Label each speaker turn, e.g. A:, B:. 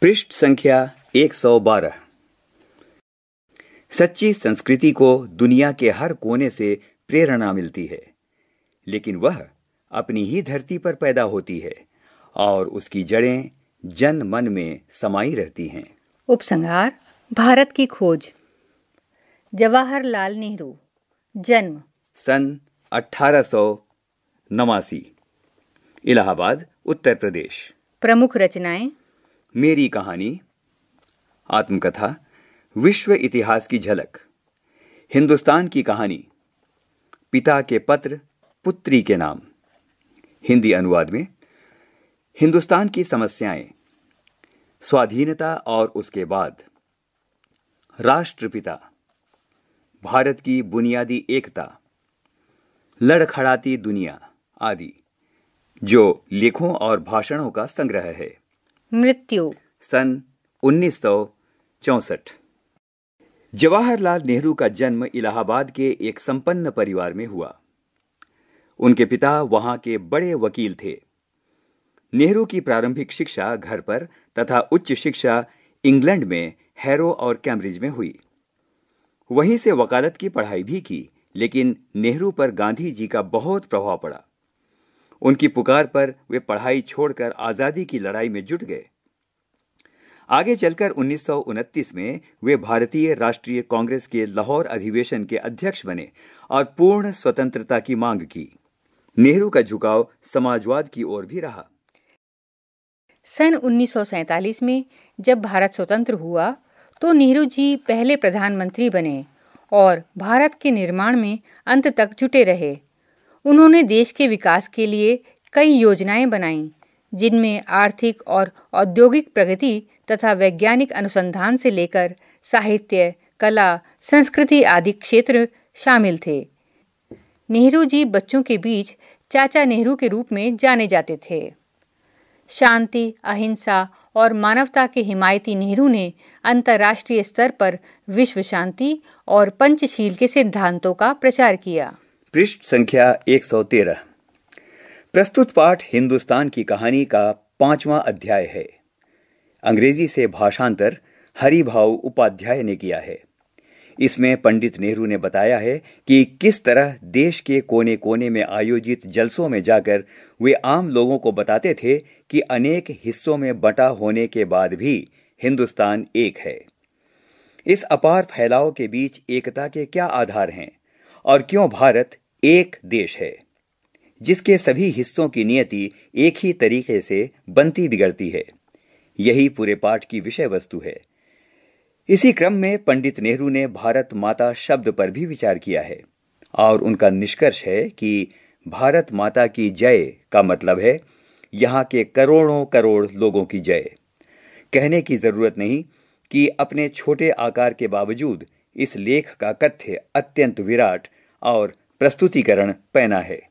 A: पृष्ठ संख्या 112 सच्ची संस्कृति को दुनिया के हर कोने से प्रेरणा मिलती है लेकिन वह अपनी ही धरती पर पैदा होती है और उसकी जड़ें जन मन में समाई रहती हैं
B: उपसंहार भारत की खोज जवाहरलाल नेहरू जन्म
A: सन अठारह सौ नवासी इलाहाबाद उत्तर प्रदेश
B: प्रमुख रचनाएं
A: मेरी कहानी आत्मकथा विश्व इतिहास की झलक हिंदुस्तान की कहानी पिता के पत्र पुत्री के नाम हिंदी अनुवाद में हिंदुस्तान की समस्याएं स्वाधीनता और उसके बाद राष्ट्रपिता भारत की बुनियादी एकता लड़खड़ाती दुनिया आदि जो लेखों और भाषणों का संग्रह है मृत्यु सन उन्नीस जवाहरलाल नेहरू का जन्म इलाहाबाद के एक संपन्न परिवार में हुआ उनके पिता वहां के बड़े वकील थे नेहरू की प्रारंभिक शिक्षा घर पर तथा उच्च शिक्षा इंग्लैंड में हैरो और कैम्ब्रिज में हुई वहीं से वकालत की पढ़ाई भी की लेकिन नेहरू पर गांधी जी का बहुत प्रभाव पड़ा उनकी पुकार पर वे पढ़ाई छोड़कर आज़ादी की लड़ाई में जुट गए आगे चलकर उन्नीस में वे भारतीय राष्ट्रीय कांग्रेस के लाहौर अधिवेशन के अध्यक्ष बने और पूर्ण स्वतंत्रता की मांग की नेहरू का झुकाव समाजवाद की ओर भी रहा
B: सन 1947 में जब भारत स्वतंत्र हुआ तो नेहरू जी पहले प्रधानमंत्री बने और भारत के निर्माण में अंत तक जुटे रहे उन्होंने देश के विकास के लिए कई योजनाएं बनाईं जिनमें आर्थिक और औद्योगिक प्रगति तथा वैज्ञानिक अनुसंधान से लेकर साहित्य कला संस्कृति आदि क्षेत्र शामिल थे नेहरू जी बच्चों के बीच चाचा नेहरू के रूप में जाने जाते थे शांति अहिंसा और मानवता के हिमायती नेहरू ने अंतर्राष्ट्रीय स्तर पर विश्व शांति और पंचशील के सिद्धांतों का प्रचार किया
A: पृष्ठ संख्या 113 प्रस्तुत पाठ हिंदुस्तान की कहानी का पांचवा अध्याय है अंग्रेजी से भाषांतर हरिभाव उपाध्याय ने किया है इसमें पंडित नेहरू ने बताया है कि किस तरह देश के कोने कोने में आयोजित जलसों में जाकर वे आम लोगों को बताते थे कि अनेक हिस्सों में बटा होने के बाद भी हिंदुस्तान एक है इस अपार फैलाव के बीच एकता के क्या आधार हैं और क्यों भारत एक देश है जिसके सभी हिस्सों की नियति एक ही तरीके से बनती बिगड़ती है यही पूरे पाठ की विषय वस्तु है इसी क्रम में पंडित नेहरू ने भारत माता शब्द पर भी विचार किया है और उनका निष्कर्ष है कि भारत माता की जय का मतलब है यहां के करोड़ों करोड़ लोगों की जय कहने की जरूरत नहीं कि अपने छोटे आकार के बावजूद इस लेख का कथ्य अत्यंत विराट और प्रस्तुतिकरण पहना है